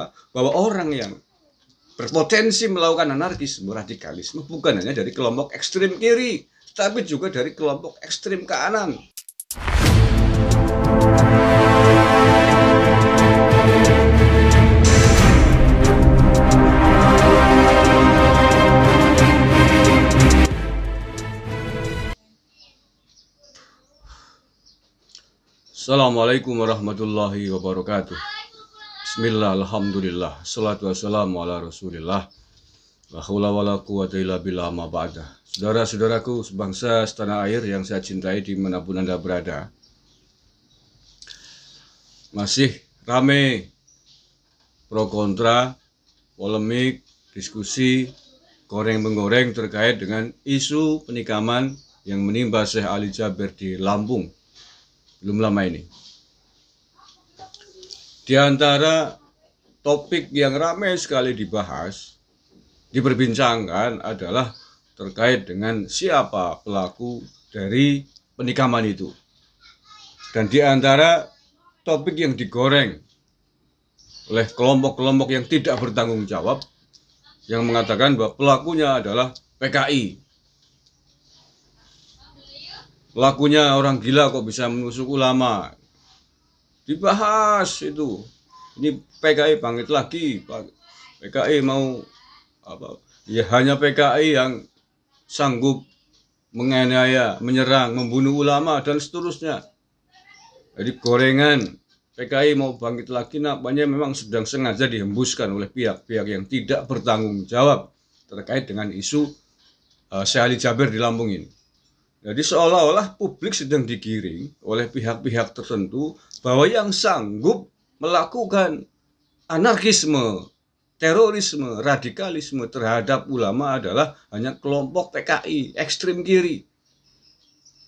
apa? Bahwa orang yang berpotensi melakukan anarkisme radikalisme bukan hanya dari kelompok ekstrem kiri, tapi juga dari kelompok ekstrem kanan. Assalamualaikum warahmatullahi wabarakatuh. Bismillah, Alhamdulillah, Salatu wassalamu ala rasulillah Wa khula wa la quwata illa billah ma ba'dah Saudara-saudaraku sebangsa setanah air yang saya cintai di pun Anda berada Masih rame pro kontra, polemik, diskusi, goreng-menggoreng terkait dengan isu penikaman yang menimba Syekh Ali Jaber di Lampung belum lama ini di antara topik yang ramai sekali dibahas, diperbincangkan adalah terkait dengan siapa pelaku dari penikaman itu. Dan di antara topik yang digoreng oleh kelompok-kelompok yang tidak bertanggung jawab yang mengatakan bahwa pelakunya adalah PKI. Pelakunya orang gila kok bisa menusuk ulama dibahas itu ini PKI bangkit lagi PKI mau apa ya hanya PKI yang sanggup menganiaya menyerang membunuh ulama dan seterusnya jadi gorengan PKI mau bangkit lagi nampaknya memang sedang sengaja dihembuskan oleh pihak-pihak yang tidak bertanggung jawab terkait dengan isu uh, eh, Syahli Jabir di Lampung ini. Jadi seolah-olah publik sedang digiring oleh pihak-pihak tertentu bahwa yang sanggup melakukan anarkisme, terorisme, radikalisme terhadap ulama adalah hanya kelompok PKI, ekstrem kiri.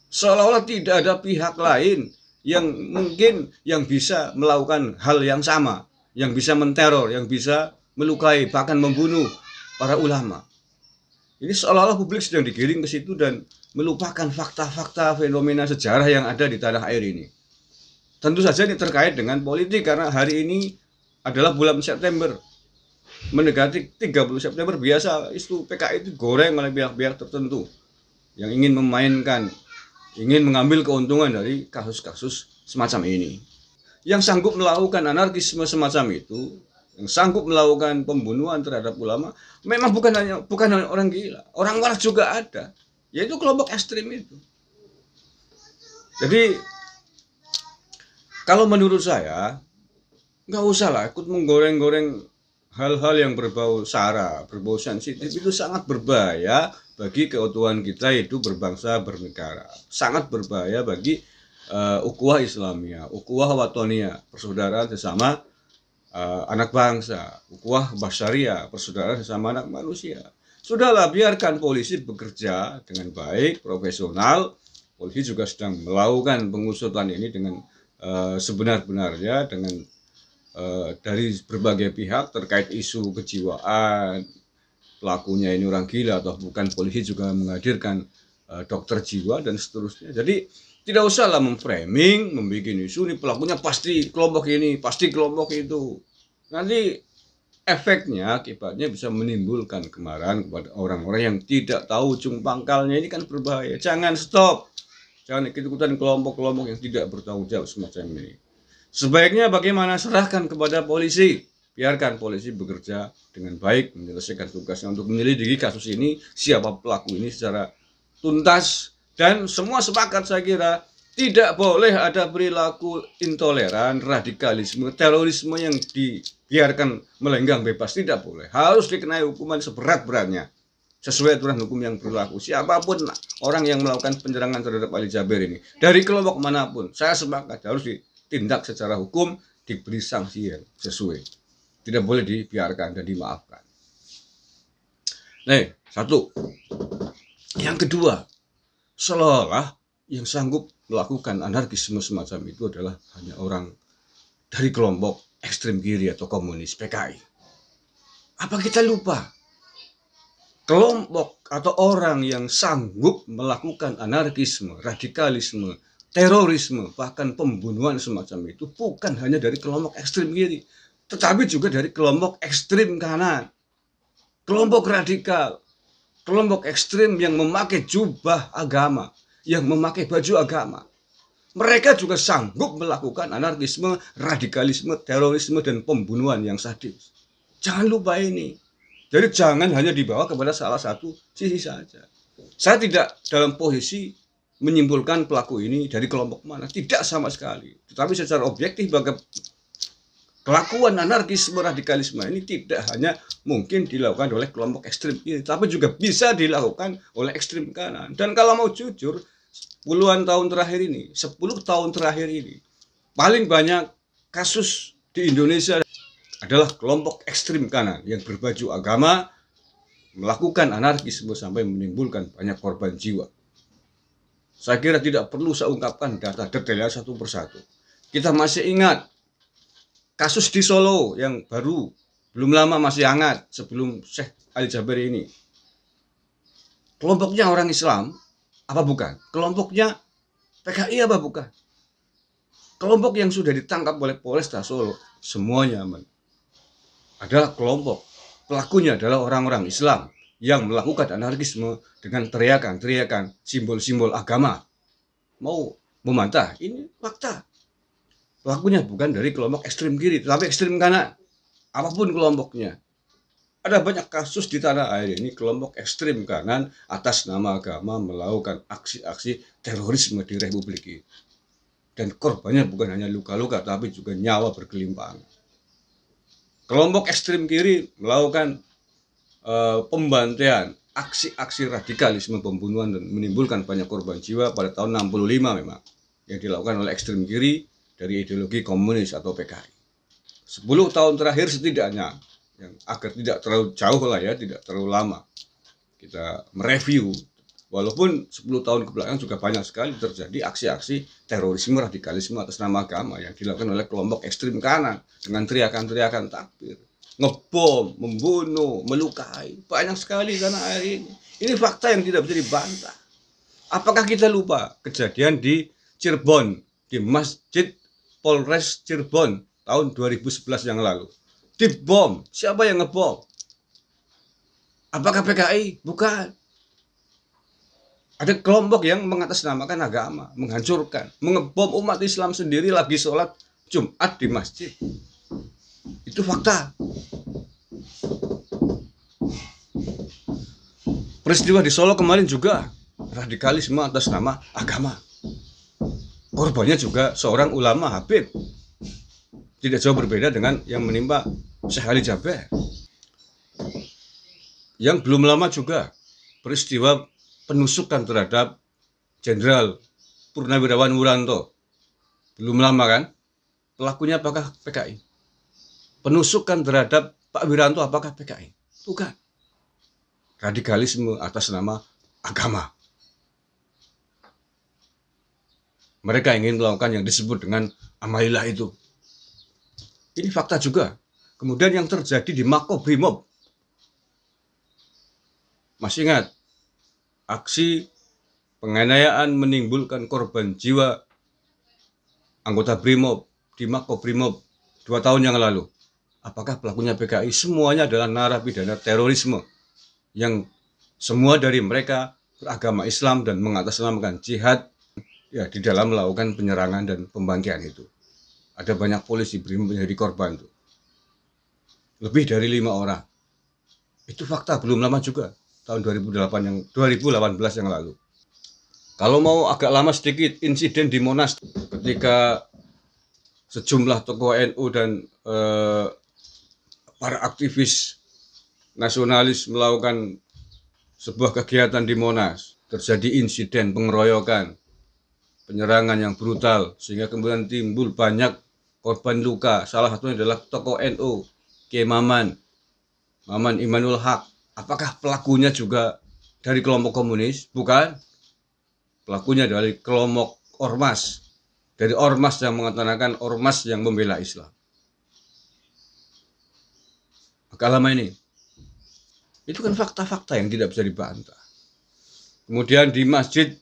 Seolah-olah tidak ada pihak lain yang mungkin yang bisa melakukan hal yang sama, yang bisa menteror, yang bisa melukai, bahkan membunuh para ulama. Ini seolah-olah publik sedang digiring ke situ dan melupakan fakta-fakta fenomena sejarah yang ada di tanah air ini. Tentu saja ini terkait dengan politik karena hari ini adalah bulan September. Mendekati 30 September biasa itu PKI itu goreng oleh pihak-pihak tertentu yang ingin memainkan, ingin mengambil keuntungan dari kasus-kasus semacam ini. Yang sanggup melakukan anarkisme semacam itu yang sanggup melakukan pembunuhan terhadap ulama memang bukan hanya bukan hanya orang gila orang waras juga ada yaitu kelompok ekstrim itu jadi kalau menurut saya nggak usah lah ikut menggoreng-goreng hal-hal yang berbau sara berbau sensitif itu sangat berbahaya bagi keutuhan kita itu berbangsa bernegara sangat berbahaya bagi uh, ukuah Islamia ukuah watonia persaudaraan sesama uh, anak bangsa, ukuah basyariah, persaudaraan sesama anak manusia. Sudahlah biarkan polisi bekerja dengan baik, profesional. Polisi juga sedang melakukan pengusutan ini dengan uh, sebenar-benarnya dengan uh, dari berbagai pihak terkait isu kejiwaan, pelakunya ini orang gila atau bukan polisi juga menghadirkan uh, dokter jiwa dan seterusnya. Jadi tidak usahlah memframing, membuat isu ini pelakunya pasti kelompok ini, pasti kelompok itu. Nanti efeknya akibatnya bisa menimbulkan kemarahan kepada orang-orang yang tidak tahu ujung pangkalnya ini kan berbahaya. Jangan stop. Jangan ikut-ikutan kelompok-kelompok yang tidak bertanggung jawab semacam ini. Sebaiknya bagaimana serahkan kepada polisi. Biarkan polisi bekerja dengan baik menyelesaikan tugasnya untuk menyelidiki kasus ini, siapa pelaku ini secara tuntas dan semua sepakat saya kira tidak boleh ada perilaku intoleran, radikalisme, terorisme yang dibiarkan melenggang bebas tidak boleh. Harus dikenai hukuman seberat-beratnya sesuai aturan hukum yang berlaku. Siapapun orang yang melakukan penyerangan terhadap Ali Jaber ini dari kelompok manapun, saya sepakat harus ditindak secara hukum, diberi sanksi yang sesuai. Tidak boleh dibiarkan dan dimaafkan. Nah satu. Yang kedua, seolah yang sanggup melakukan anarkisme semacam itu adalah hanya orang dari kelompok ekstrem kiri atau komunis PKI. Apa kita lupa? Kelompok atau orang yang sanggup melakukan anarkisme, radikalisme, terorisme, bahkan pembunuhan semacam itu bukan hanya dari kelompok ekstrem kiri, tetapi juga dari kelompok ekstrem kanan, kelompok radikal, kelompok ekstrim yang memakai jubah agama, yang memakai baju agama. Mereka juga sanggup melakukan anarkisme, radikalisme, terorisme, dan pembunuhan yang sadis. Jangan lupa ini. Jadi jangan hanya dibawa kepada salah satu sisi saja. Saya tidak dalam posisi menyimpulkan pelaku ini dari kelompok mana. Tidak sama sekali. Tetapi secara objektif kelakuan anarkisme radikalisme ini tidak hanya mungkin dilakukan oleh kelompok ekstrim kiri iya, tapi juga bisa dilakukan oleh ekstrem kanan dan kalau mau jujur puluhan tahun terakhir ini 10 tahun terakhir ini paling banyak kasus di Indonesia adalah kelompok ekstrem kanan yang berbaju agama melakukan anarkisme sampai menimbulkan banyak korban jiwa saya kira tidak perlu saya ungkapkan data detailnya satu persatu. Kita masih ingat kasus di Solo yang baru belum lama masih hangat sebelum Syekh Ali Jaber ini. Kelompoknya orang Islam apa bukan? Kelompoknya PKI apa bukan? Kelompok yang sudah ditangkap oleh Polresta Solo semuanya aman. Adalah kelompok pelakunya adalah orang-orang Islam yang melakukan anarkisme dengan teriakan-teriakan simbol-simbol agama. Mau memantah ini fakta pelakunya bukan dari kelompok ekstrem kiri, tapi ekstrem kanan. Apapun kelompoknya. Ada banyak kasus di tanah air ini kelompok ekstrem kanan atas nama agama melakukan aksi-aksi terorisme di republik ini. Dan korbannya bukan hanya luka-luka, tapi juga nyawa berkelimpahan Kelompok ekstrem kiri melakukan uh, pembantaian, aksi-aksi radikalisme pembunuhan dan menimbulkan banyak korban jiwa pada tahun 65 memang yang dilakukan oleh ekstrem kiri dari ideologi komunis atau PKI. 10 tahun terakhir setidaknya yang agar tidak terlalu jauh lah ya, tidak terlalu lama kita mereview walaupun 10 tahun kebelakang juga banyak sekali terjadi aksi-aksi terorisme radikalisme atas nama agama yang dilakukan oleh kelompok ekstrim kanan dengan teriakan-teriakan takbir ngebom, membunuh, melukai banyak sekali karena air ini ini fakta yang tidak bisa dibantah apakah kita lupa kejadian di Cirebon di Masjid Polres Cirebon tahun 2011 yang lalu. Dibom, siapa yang ngebom? Apakah PKI? Bukan. Ada kelompok yang mengatasnamakan agama, menghancurkan, mengebom umat Islam sendiri lagi sholat Jumat di masjid. Itu fakta. Peristiwa di Solo kemarin juga radikalisme atas nama agama korbannya juga seorang ulama Habib. Tidak jauh berbeda dengan yang menimpa Syekh Ali Jaber. Yang belum lama juga peristiwa penusukan terhadap Jenderal Purnawirawan Wuranto. Belum lama kan? Pelakunya apakah PKI? Penusukan terhadap Pak Wiranto apakah PKI? Bukan. Radikalisme atas nama agama. Mereka ingin melakukan yang disebut dengan amalilah itu. Ini fakta juga. Kemudian yang terjadi di Makobrimob. Masih ingat, aksi penganiayaan menimbulkan korban jiwa anggota Brimob di Makobrimob dua tahun yang lalu. Apakah pelakunya PKI? Semuanya adalah narapidana terorisme yang semua dari mereka beragama Islam dan mengatasnamakan jihad ya di dalam melakukan penyerangan dan pembangkian itu. Ada banyak polisi BRIM menjadi korban tuh. Lebih dari lima orang. Itu fakta belum lama juga tahun 2008 yang 2018 yang lalu. Kalau mau agak lama sedikit insiden di Monas ketika sejumlah tokoh NU dan eh, para aktivis nasionalis melakukan sebuah kegiatan di Monas terjadi insiden pengeroyokan penyerangan yang brutal sehingga kemudian timbul banyak korban luka. Salah satunya adalah toko NU, NO, Maman, Maman Imanul hak Apakah pelakunya juga dari kelompok komunis? Bukan. Pelakunya dari kelompok ormas. Dari ormas yang mengatakan ormas yang membela Islam. Maka lama ini. Itu kan fakta-fakta yang tidak bisa dibantah. Kemudian di masjid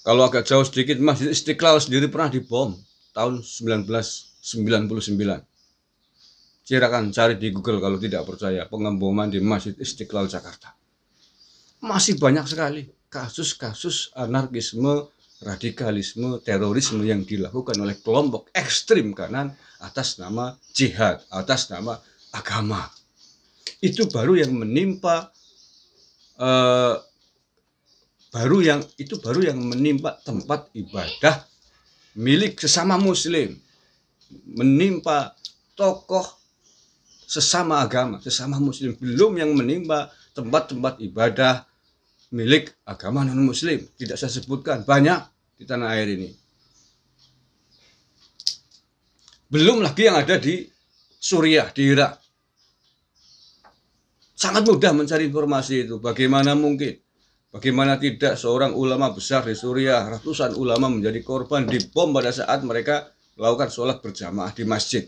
kalau agak jauh sedikit, Masjid Istiqlal sendiri pernah dibom tahun 1999. Silakan cari di Google kalau tidak percaya pengemboman di Masjid Istiqlal Jakarta. Masih banyak sekali kasus-kasus anarkisme, radikalisme, terorisme yang dilakukan oleh kelompok ekstrim kanan atas nama jihad, atas nama agama. Itu baru yang menimpa eh, baru yang itu baru yang menimpa tempat ibadah milik sesama muslim menimpa tokoh sesama agama sesama muslim belum yang menimpa tempat-tempat ibadah milik agama non muslim tidak saya sebutkan banyak di tanah air ini belum lagi yang ada di Suriah di Irak sangat mudah mencari informasi itu bagaimana mungkin Bagaimana tidak seorang ulama besar di Suriah, ratusan ulama menjadi korban dibom pada saat mereka melakukan sholat berjamaah di masjid.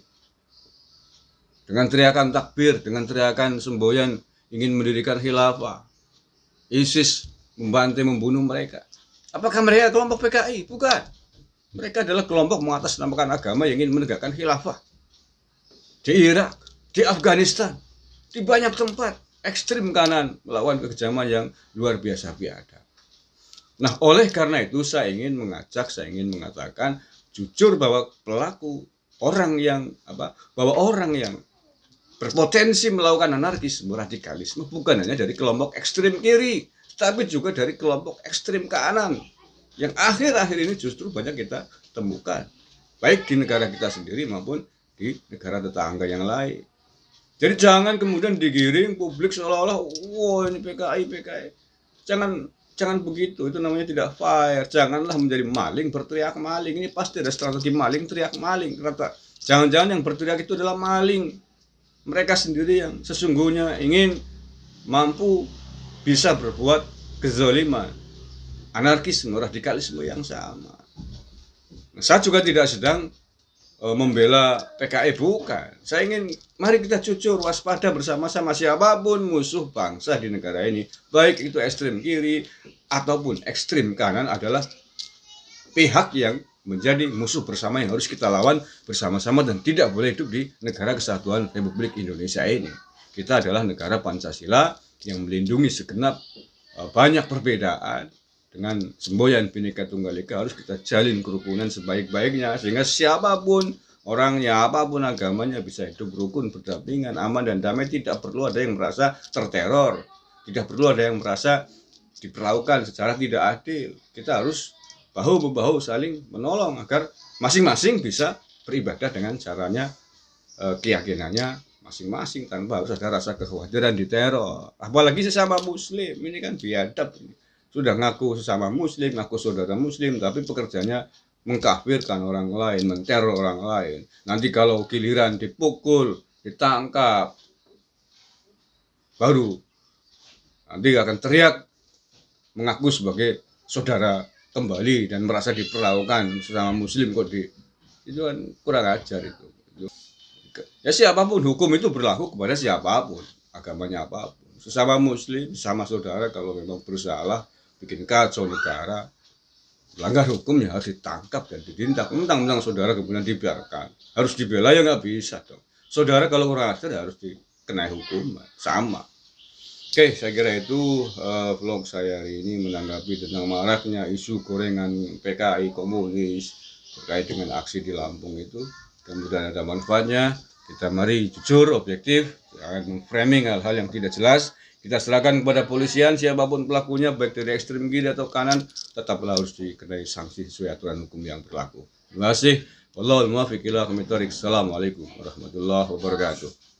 Dengan teriakan takbir, dengan teriakan semboyan ingin mendirikan khilafah. ISIS membantai membunuh mereka. Apakah mereka kelompok PKI? Bukan. Mereka adalah kelompok mengatasnamakan agama yang ingin menegakkan khilafah. Di Irak, di Afghanistan, di banyak tempat ekstrim kanan melawan kekejaman yang luar biasa biadab. Nah, oleh karena itu saya ingin mengajak, saya ingin mengatakan jujur bahwa pelaku orang yang apa bahwa orang yang berpotensi melakukan anarkisme radikalisme bukan hanya dari kelompok ekstrim kiri tapi juga dari kelompok ekstrim kanan yang akhir-akhir ini justru banyak kita temukan baik di negara kita sendiri maupun di negara tetangga yang lain jadi jangan kemudian digiring publik seolah-olah wow ini PKI PKI. Jangan jangan begitu itu namanya tidak fair. Janganlah menjadi maling berteriak maling. Ini pasti ada strategi maling teriak maling. Kata jangan-jangan yang berteriak itu adalah maling. Mereka sendiri yang sesungguhnya ingin mampu bisa berbuat kezoliman, anarkisme, radikalisme yang sama. Nah, saya juga tidak sedang Eh, membela PKI e, bukan. Saya ingin mari kita jujur waspada bersama-sama siapapun musuh bangsa di negara ini, baik itu ekstrem kiri ataupun ekstrem kanan adalah pihak yang menjadi musuh bersama yang harus kita lawan bersama-sama dan tidak boleh hidup di negara kesatuan Republik Indonesia ini. Kita adalah negara Pancasila yang melindungi segenap eh, banyak perbedaan dengan semboyan Bhinneka Tunggal Ika harus kita jalin kerukunan sebaik-baiknya sehingga siapapun orangnya apapun agamanya bisa hidup rukun berdampingan aman dan damai tidak perlu ada yang merasa terteror tidak perlu ada yang merasa diperlakukan secara tidak adil kita harus bahu membahu saling menolong agar masing-masing bisa beribadah dengan caranya eh, keyakinannya masing-masing tanpa harus ada rasa kekhawatiran di teror apalagi sesama muslim ini kan biadab ini sudah ngaku sesama muslim, ngaku saudara muslim, tapi pekerjaannya mengkafirkan orang lain, menteror orang lain. Nanti kalau giliran dipukul, ditangkap, baru nanti akan teriak mengaku sebagai saudara kembali dan merasa diperlakukan sesama muslim kok di itu kan kurang ajar itu. Ya siapapun hukum itu berlaku kepada siapapun, agamanya apapun. Sesama muslim, sama saudara kalau memang bersalah bikin kacau negara, melanggar hukum ya harus ditangkap dan ditindak. Mentang-mentang saudara kemudian dibiarkan, harus dibela ya nggak bisa dong. Saudara kalau kurang ajar ya harus dikenai hukum sama. Oke, saya kira itu uh, vlog saya hari ini menanggapi tentang maraknya isu gorengan PKI komunis terkait dengan aksi di Lampung itu. Kemudian ada manfaatnya. Kita mari jujur, objektif, jangan memframing hal-hal yang tidak jelas kita serahkan kepada polisian siapapun pelakunya baik dari ekstrem kiri atau kanan tetaplah harus dikenai sanksi sesuai aturan hukum yang berlaku. Terima kasih. Wallahul muwaffiq ila Assalamualaikum warahmatullahi wabarakatuh.